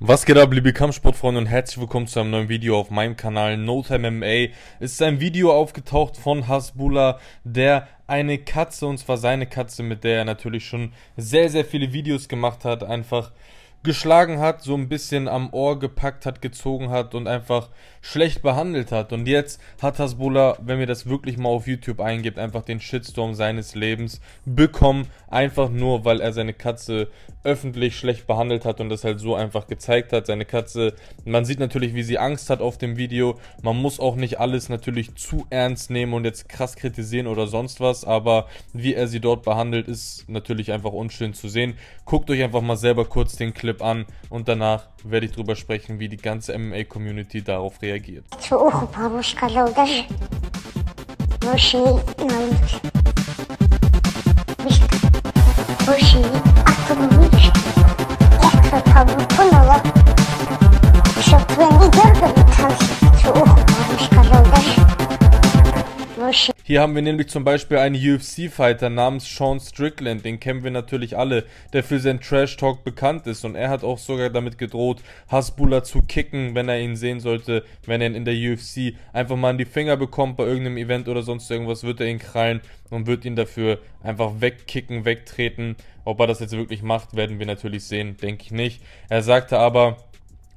Was geht ab, liebe Kampfsportfreunde und herzlich willkommen zu einem neuen Video auf meinem Kanal Note MMA. Es ist ein Video aufgetaucht von Hasbullah, der eine Katze, und zwar seine Katze, mit der er natürlich schon sehr, sehr viele Videos gemacht hat, einfach geschlagen hat, so ein bisschen am Ohr gepackt hat, gezogen hat und einfach schlecht behandelt hat. Und jetzt hat Hasbullah, wenn mir das wirklich mal auf YouTube eingibt, einfach den Shitstorm seines Lebens bekommen, einfach nur, weil er seine Katze öffentlich schlecht behandelt hat und das halt so einfach gezeigt hat. Seine Katze, man sieht natürlich, wie sie Angst hat auf dem Video. Man muss auch nicht alles natürlich zu ernst nehmen und jetzt krass kritisieren oder sonst was, aber wie er sie dort behandelt, ist natürlich einfach unschön zu sehen. Guckt euch einfach mal selber kurz den Clip Clip an und danach werde ich darüber sprechen, wie die ganze MMA-Community darauf reagiert. Hier haben wir nämlich zum Beispiel einen UFC-Fighter namens Sean Strickland, den kennen wir natürlich alle, der für seinen Trash-Talk bekannt ist und er hat auch sogar damit gedroht, Hasbullah zu kicken, wenn er ihn sehen sollte, wenn er ihn in der UFC einfach mal an die Finger bekommt bei irgendeinem Event oder sonst irgendwas, wird er ihn krallen und wird ihn dafür einfach wegkicken, wegtreten. Ob er das jetzt wirklich macht, werden wir natürlich sehen, denke ich nicht. Er sagte aber,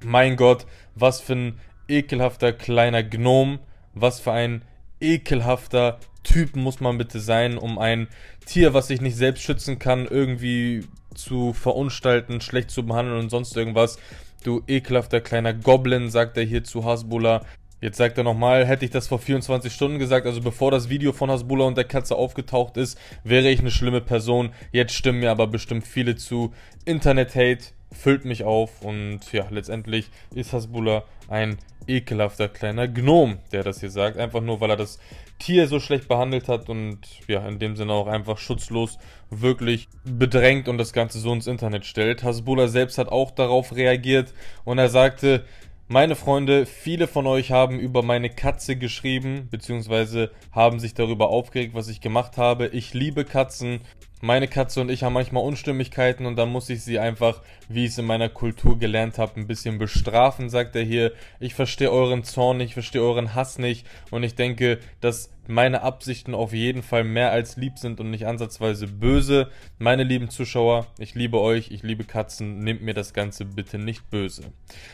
mein Gott, was für ein ekelhafter kleiner Gnom, was für ein ekelhafter Typ muss man bitte sein, um ein Tier, was sich nicht selbst schützen kann, irgendwie zu verunstalten, schlecht zu behandeln und sonst irgendwas. Du ekelhafter kleiner Goblin, sagt er hier zu Hasbullah. Jetzt sagt er nochmal, hätte ich das vor 24 Stunden gesagt, also bevor das Video von Hasbullah und der Katze aufgetaucht ist, wäre ich eine schlimme Person. Jetzt stimmen mir aber bestimmt viele zu. Internet-Hate, füllt mich auf und ja, letztendlich ist Hasbullah ein ekelhafter kleiner Gnom, der das hier sagt. Einfach nur, weil er das Tier so schlecht behandelt hat und ja, in dem Sinne auch einfach schutzlos wirklich bedrängt und das Ganze so ins Internet stellt. Hasbullah selbst hat auch darauf reagiert und er sagte, meine Freunde, viele von euch haben über meine Katze geschrieben, beziehungsweise haben sich darüber aufgeregt, was ich gemacht habe. Ich liebe Katzen meine Katze und ich haben manchmal Unstimmigkeiten und dann muss ich sie einfach, wie ich es in meiner Kultur gelernt habe, ein bisschen bestrafen, sagt er hier. Ich verstehe euren Zorn nicht, verstehe euren Hass nicht und ich denke, dass meine Absichten auf jeden Fall mehr als lieb sind und nicht ansatzweise böse. Meine lieben Zuschauer, ich liebe euch, ich liebe Katzen, nehmt mir das Ganze bitte nicht böse.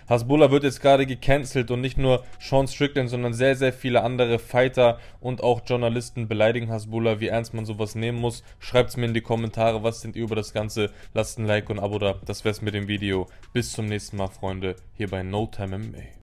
Hasbulla wird jetzt gerade gecancelt und nicht nur Sean Strickland, sondern sehr, sehr viele andere Fighter und auch Journalisten beleidigen Hasbulla. Wie ernst man sowas nehmen muss, schreibt es mir in die die Kommentare, was denkt ihr über das Ganze. Lasst ein Like und ein Abo da. Das wär's mit dem Video. Bis zum nächsten Mal, Freunde, hier bei No Time MMA.